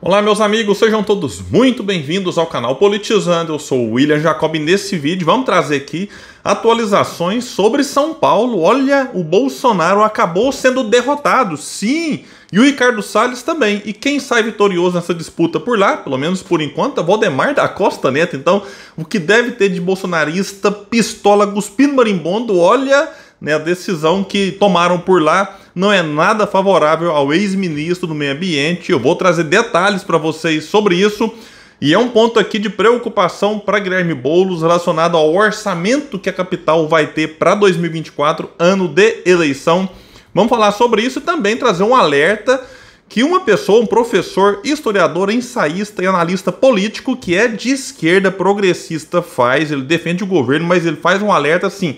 Olá meus amigos, sejam todos muito bem-vindos ao canal Politizando. Eu sou o William Jacob e nesse vídeo vamos trazer aqui atualizações sobre São Paulo. Olha, o Bolsonaro acabou sendo derrotado. Sim, e o Ricardo Salles também. E quem sai vitorioso nessa disputa por lá, pelo menos por enquanto, é Valdemar da Costa Neto. Então, o que deve ter de bolsonarista, pistola, cuspindo marimbondo, olha, né, a decisão que tomaram por lá não é nada favorável ao ex-ministro do Meio Ambiente. Eu vou trazer detalhes para vocês sobre isso. E é um ponto aqui de preocupação para Guilherme Boulos relacionado ao orçamento que a capital vai ter para 2024, ano de eleição. Vamos falar sobre isso e também trazer um alerta que uma pessoa, um professor, historiador, ensaísta e analista político que é de esquerda progressista faz, ele defende o governo, mas ele faz um alerta assim: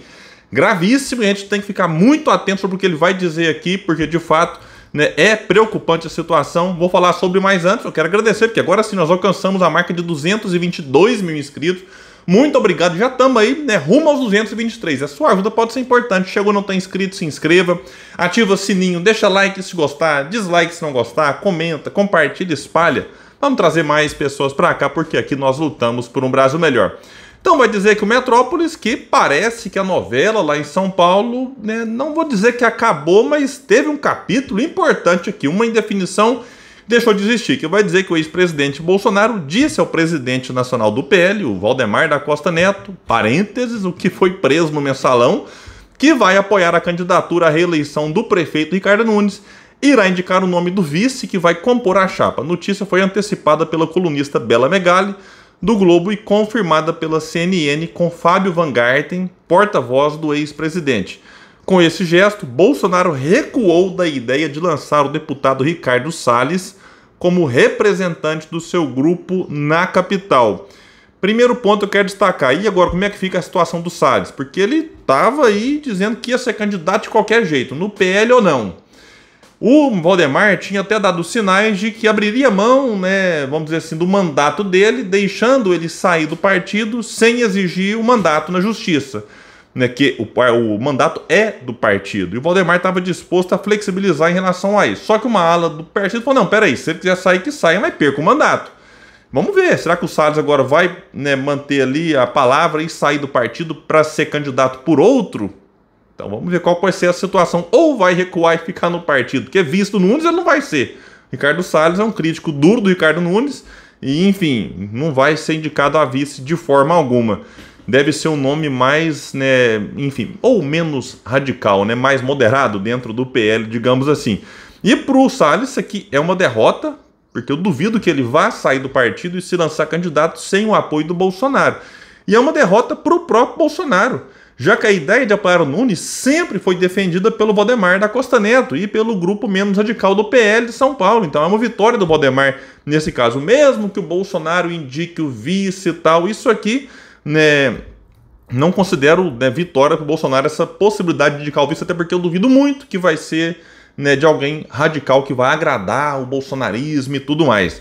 gravíssimo e a gente tem que ficar muito atento sobre o que ele vai dizer aqui, porque de fato né, é preocupante a situação. Vou falar sobre mais antes, eu quero agradecer, porque agora sim nós alcançamos a marca de 222 mil inscritos. Muito obrigado, já estamos aí, né, rumo aos 223. A sua ajuda pode ser importante. Chegou, não está inscrito, se inscreva, ativa o sininho, deixa like se gostar, dislike se não gostar, comenta, compartilha, espalha. Vamos trazer mais pessoas para cá, porque aqui nós lutamos por um Brasil melhor. Então vai dizer que o Metrópolis, que parece que a novela lá em São Paulo, né, não vou dizer que acabou, mas teve um capítulo importante aqui, uma indefinição deixou de existir, que vai dizer que o ex-presidente Bolsonaro disse ao presidente nacional do PL, o Valdemar da Costa Neto, parênteses, o que foi preso no mensalão, que vai apoiar a candidatura à reeleição do prefeito Ricardo Nunes, irá indicar o nome do vice que vai compor a chapa. A notícia foi antecipada pela colunista Bela Megali, do Globo e confirmada pela CNN com Fábio Van Garten, porta-voz do ex-presidente. Com esse gesto, Bolsonaro recuou da ideia de lançar o deputado Ricardo Salles como representante do seu grupo na capital. Primeiro ponto eu quero destacar, e agora como é que fica a situação do Salles? Porque ele estava aí dizendo que ia ser candidato de qualquer jeito, no PL ou não. O Valdemar tinha até dado sinais de que abriria mão, né, vamos dizer assim, do mandato dele, deixando ele sair do partido sem exigir o mandato na justiça. Né, que o, o mandato é do partido. E o Valdemar estava disposto a flexibilizar em relação a isso. Só que uma ala do partido falou: não, peraí, se ele quiser sair, que saia, mas perca o mandato. Vamos ver, será que o Salles agora vai né, manter ali a palavra e sair do partido para ser candidato por outro? Então vamos ver qual vai ser a situação. Ou vai recuar e ficar no partido, porque visto Nunes ele não vai ser. Ricardo Salles é um crítico duro do Ricardo Nunes e, enfim, não vai ser indicado a vice de forma alguma. Deve ser um nome mais, né, enfim, ou menos radical, né, mais moderado dentro do PL, digamos assim. E para o Salles, isso aqui é uma derrota, porque eu duvido que ele vá sair do partido e se lançar candidato sem o apoio do Bolsonaro. E é uma derrota para o próprio Bolsonaro já que a ideia de apoiar o Nunes sempre foi defendida pelo Valdemar da Costa Neto e pelo grupo menos radical do PL de São Paulo. Então é uma vitória do Valdemar nesse caso, mesmo que o Bolsonaro indique o vice e tal. Isso aqui, né, não considero né, vitória para o Bolsonaro essa possibilidade de indicar o vice, até porque eu duvido muito que vai ser né, de alguém radical que vai agradar o bolsonarismo e tudo mais.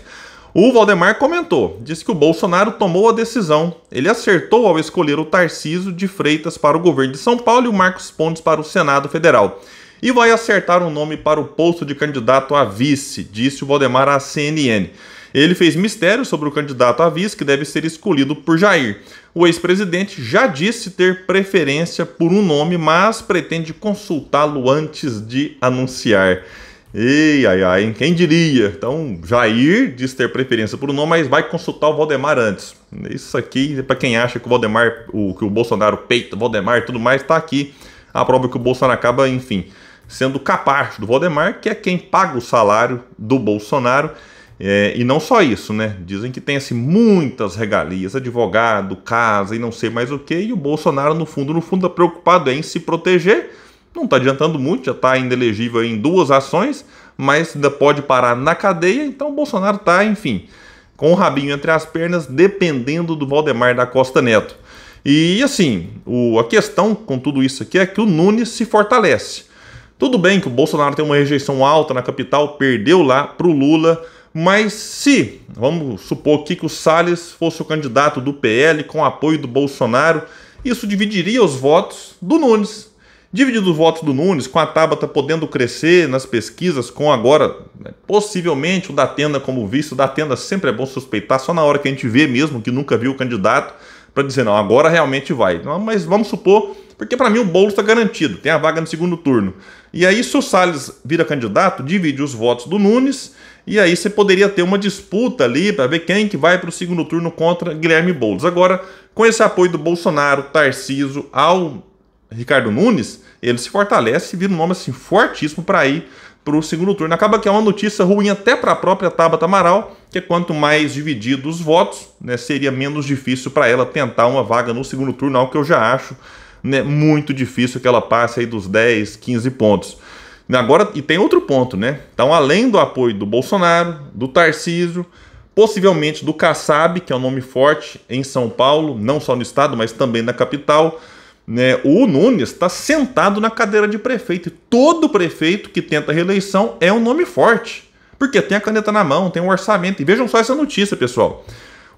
O Valdemar comentou, disse que o Bolsonaro tomou a decisão. Ele acertou ao escolher o Tarciso de Freitas para o governo de São Paulo e o Marcos Pontes para o Senado Federal. E vai acertar um nome para o posto de candidato a vice, disse o Valdemar à CNN. Ele fez mistério sobre o candidato a vice que deve ser escolhido por Jair. O ex-presidente já disse ter preferência por um nome, mas pretende consultá-lo antes de anunciar. Ei, ai, ai, quem diria? Então, Jair diz ter preferência por um nome, mas vai consultar o Valdemar antes. Isso aqui, para quem acha que o Valdemar, o, que o Bolsonaro peita, Valdemar e tudo mais, está aqui a prova que o Bolsonaro acaba, enfim, sendo capaz do Valdemar, que é quem paga o salário do Bolsonaro. É, e não só isso, né? Dizem que tem assim, muitas regalias, advogado, casa e não sei mais o que, e o Bolsonaro, no fundo, no fundo, está preocupado em se proteger não está adiantando muito, já está elegível em duas ações, mas ainda pode parar na cadeia. Então o Bolsonaro está, enfim, com o rabinho entre as pernas, dependendo do Valdemar da Costa Neto. E assim, o, a questão com tudo isso aqui é que o Nunes se fortalece. Tudo bem que o Bolsonaro tem uma rejeição alta na capital, perdeu lá para o Lula, mas se, vamos supor aqui que o Salles fosse o candidato do PL com apoio do Bolsonaro, isso dividiria os votos do Nunes, Dividido os votos do Nunes, com a Tabata podendo crescer nas pesquisas, com agora né, possivelmente o Datena como visto o Datena sempre é bom suspeitar, só na hora que a gente vê mesmo, que nunca viu o candidato, para dizer, não, agora realmente vai. Não, mas vamos supor, porque para mim o Boulos está garantido, tem a vaga no segundo turno. E aí, se o Salles vira candidato, divide os votos do Nunes, e aí você poderia ter uma disputa ali para ver quem que vai para o segundo turno contra Guilherme Boulos. Agora, com esse apoio do Bolsonaro, Tarciso, ao Ricardo Nunes, ele se fortalece e vira um nome assim fortíssimo para ir para o segundo turno. Acaba que é uma notícia ruim até para a própria Tabata Amaral, que quanto mais divididos os votos, né, seria menos difícil para ela tentar uma vaga no segundo turno, algo que eu já acho né, muito difícil que ela passe aí dos 10, 15 pontos. Agora, e tem outro ponto, né? Então, além do apoio do Bolsonaro, do Tarcísio, possivelmente do Kassab, que é um nome forte em São Paulo, não só no estado, mas também na capital, né? O Nunes está sentado na cadeira de prefeito. Todo prefeito que tenta reeleição é um nome forte. Porque tem a caneta na mão, tem um orçamento. E vejam só essa notícia, pessoal.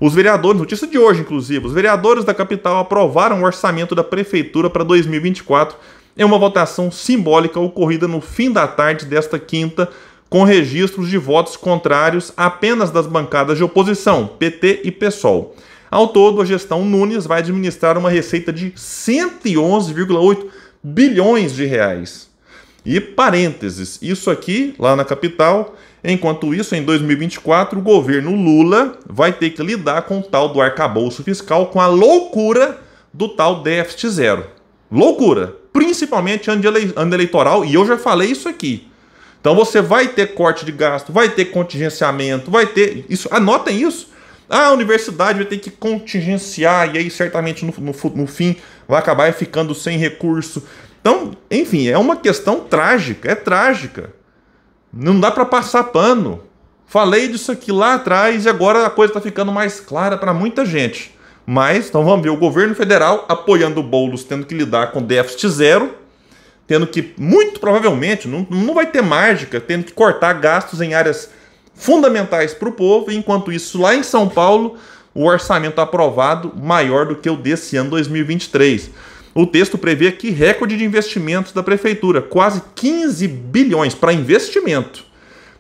Os vereadores, notícia de hoje inclusive, os vereadores da capital aprovaram o orçamento da prefeitura para 2024 em é uma votação simbólica ocorrida no fim da tarde desta quinta, com registros de votos contrários apenas das bancadas de oposição, PT e PSOL. Ao todo, a gestão Nunes vai administrar uma receita de 111,8 bilhões de reais. E parênteses, isso aqui lá na capital. Enquanto isso, em 2024, o governo Lula vai ter que lidar com o tal do arcabouço fiscal, com a loucura do tal déficit zero. Loucura! Principalmente ano, ele ano eleitoral, e eu já falei isso aqui. Então você vai ter corte de gasto, vai ter contingenciamento, vai ter. isso Anotem isso. Ah, a universidade vai ter que contingenciar, e aí certamente no, no, no fim vai acabar ficando sem recurso. Então, enfim, é uma questão trágica, é trágica. Não dá para passar pano. Falei disso aqui lá atrás e agora a coisa está ficando mais clara para muita gente. Mas, então vamos ver, o governo federal apoiando o Boulos, tendo que lidar com déficit zero, tendo que, muito provavelmente, não, não vai ter mágica, tendo que cortar gastos em áreas fundamentais para o povo, enquanto isso, lá em São Paulo, o orçamento aprovado maior do que o desse ano 2023. O texto prevê aqui recorde de investimentos da prefeitura, quase 15 bilhões para investimento,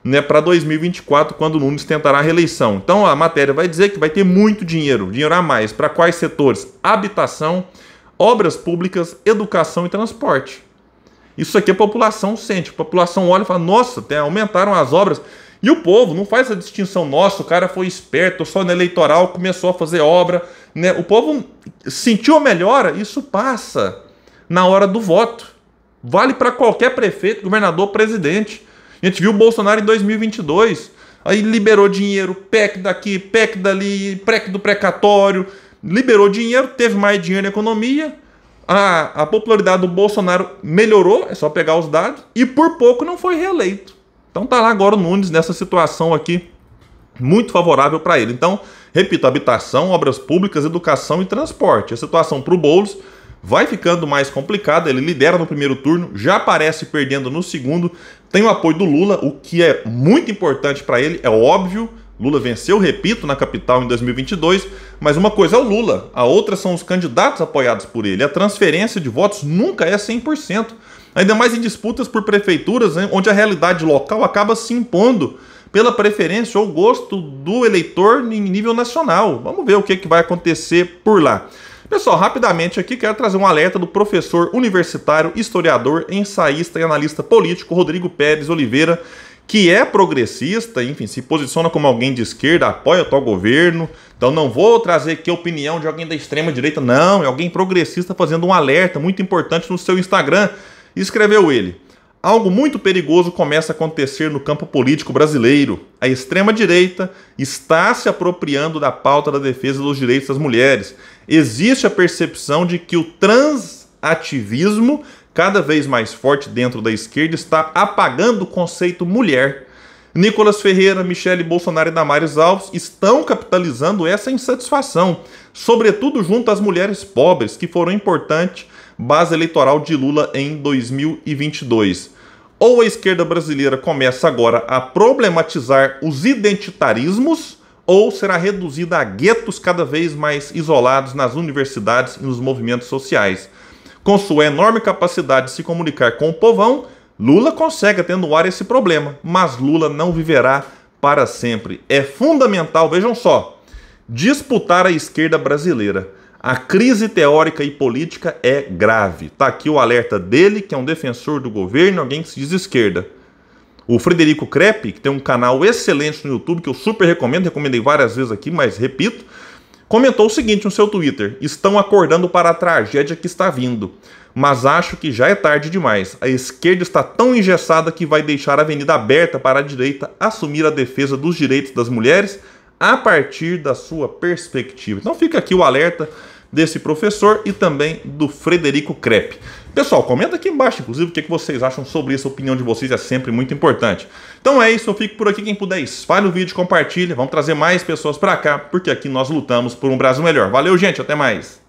né, para 2024, quando o Nunes tentará a reeleição. Então a matéria vai dizer que vai ter muito dinheiro, dinheiro a mais para quais setores? Habitação, obras públicas, educação e transporte. Isso aqui a é população sente, a população olha e fala: "Nossa, até aumentaram as obras". E o povo não faz essa distinção, nossa, o cara foi esperto, só no eleitoral começou a fazer obra. Né? O povo sentiu a melhora, isso passa na hora do voto. Vale para qualquer prefeito, governador, presidente. A gente viu o Bolsonaro em 2022. Aí liberou dinheiro, PEC daqui, PEC dali, PEC do precatório. Liberou dinheiro, teve mais dinheiro na economia. A, a popularidade do Bolsonaro melhorou, é só pegar os dados. E por pouco não foi reeleito. Então tá lá agora o Nunes nessa situação aqui muito favorável para ele. Então, repito, habitação, obras públicas, educação e transporte. A situação para o Boulos vai ficando mais complicada. Ele lidera no primeiro turno, já aparece perdendo no segundo. Tem o apoio do Lula, o que é muito importante para ele, é óbvio. Lula venceu, repito, na capital em 2022, mas uma coisa é o Lula, a outra são os candidatos apoiados por ele. A transferência de votos nunca é 100% ainda mais em disputas por prefeituras, né, onde a realidade local acaba se impondo pela preferência ou gosto do eleitor em nível nacional. Vamos ver o que, que vai acontecer por lá. Pessoal, rapidamente aqui quero trazer um alerta do professor universitário, historiador, ensaísta e analista político Rodrigo Pérez Oliveira, que é progressista, enfim, se posiciona como alguém de esquerda, apoia o tal governo. Então não vou trazer aqui a opinião de alguém da extrema direita, não, é alguém progressista fazendo um alerta muito importante no seu Instagram escreveu ele: Algo muito perigoso começa a acontecer no campo político brasileiro. A extrema-direita está se apropriando da pauta da defesa dos direitos das mulheres. Existe a percepção de que o transativismo, cada vez mais forte dentro da esquerda, está apagando o conceito mulher Nicolas Ferreira, Michele Bolsonaro e Damares Alves estão capitalizando essa insatisfação, sobretudo junto às mulheres pobres, que foram importante base eleitoral de Lula em 2022. Ou a esquerda brasileira começa agora a problematizar os identitarismos, ou será reduzida a guetos cada vez mais isolados nas universidades e nos movimentos sociais. Com sua enorme capacidade de se comunicar com o povão, Lula consegue atenuar esse problema, mas Lula não viverá para sempre. É fundamental, vejam só, disputar a esquerda brasileira. A crise teórica e política é grave. Está aqui o alerta dele, que é um defensor do governo, alguém que se diz esquerda. O Frederico Crepe, que tem um canal excelente no YouTube, que eu super recomendo, recomendei várias vezes aqui, mas repito, comentou o seguinte no seu Twitter: estão acordando para a tragédia que está vindo mas acho que já é tarde demais. A esquerda está tão engessada que vai deixar a avenida aberta para a direita assumir a defesa dos direitos das mulheres a partir da sua perspectiva. Então fica aqui o alerta desse professor e também do Frederico Crepe. Pessoal, comenta aqui embaixo, inclusive, o que vocês acham sobre isso. A opinião de vocês é sempre muito importante. Então é isso, eu fico por aqui. Quem puder, espalhe o vídeo, compartilha. Vamos trazer mais pessoas para cá, porque aqui nós lutamos por um Brasil melhor. Valeu, gente, até mais.